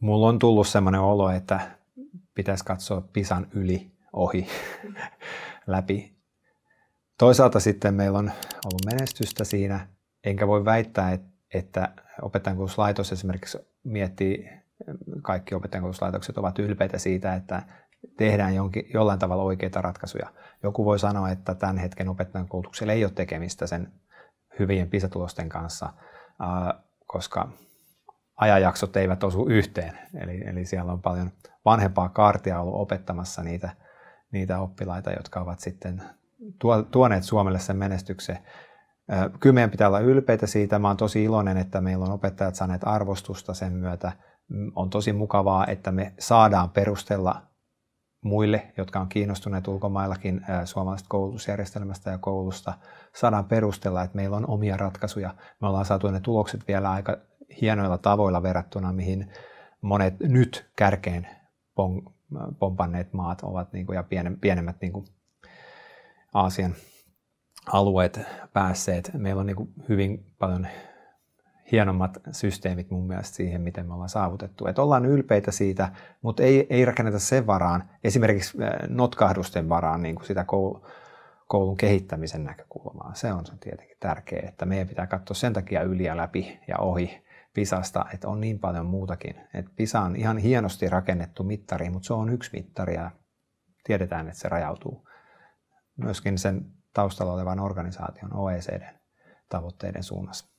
mulla on tullut sellainen olo, että pitäisi katsoa pisan yli, ohi, läpi. Toisaalta sitten meillä on ollut menestystä siinä, enkä voi väittää, että opettajankoulutuslaitos esimerkiksi miettii, kaikki opettajankoulutuslaitokset ovat ylpeitä siitä, että tehdään jonkin, jollain tavalla oikeita ratkaisuja. Joku voi sanoa, että tämän hetken opettajankoulutuksella ei ole tekemistä sen hyvien pisatulosten kanssa, koska ajajaksot eivät osu yhteen. Eli, eli siellä on paljon vanhempaa kaartia ollut opettamassa niitä, niitä oppilaita, jotka ovat sitten tuoneet Suomelle sen menestyksen. Kyllä meidän pitää olla ylpeitä siitä. Mä oon tosi iloinen, että meillä on opettajat saaneet arvostusta sen myötä. Mm, on tosi mukavaa, että me saadaan perustella muille, jotka on kiinnostuneet ulkomaillakin suomalaisesta koulutusjärjestelmästä ja koulusta, saadaan perustella, että meillä on omia ratkaisuja. Me ollaan saatu ne tulokset vielä aika hienoilla tavoilla verrattuna, mihin monet nyt kärkeen pompanneet maat ovat niin kuin, ja pienemmät niin kuin Aasian alueet päässeet. Meillä on niin kuin, hyvin paljon hienommat systeemit mun mielestä siihen, miten me ollaan saavutettu. Et ollaan ylpeitä siitä, mutta ei, ei rakenneta sen varaan, esimerkiksi äh, notkahdusten varaan niin kuin sitä koulun kehittämisen näkökulmaa. Se on se tietenkin tärkeää, että meidän pitää katsoa sen takia yli ja läpi ja ohi Pisasta, että on niin paljon muutakin. Et Pisa on ihan hienosti rakennettu mittari, mutta se on yksi mittari ja tiedetään, että se rajautuu myöskin sen taustalla olevan organisaation OECD tavoitteiden suunnassa.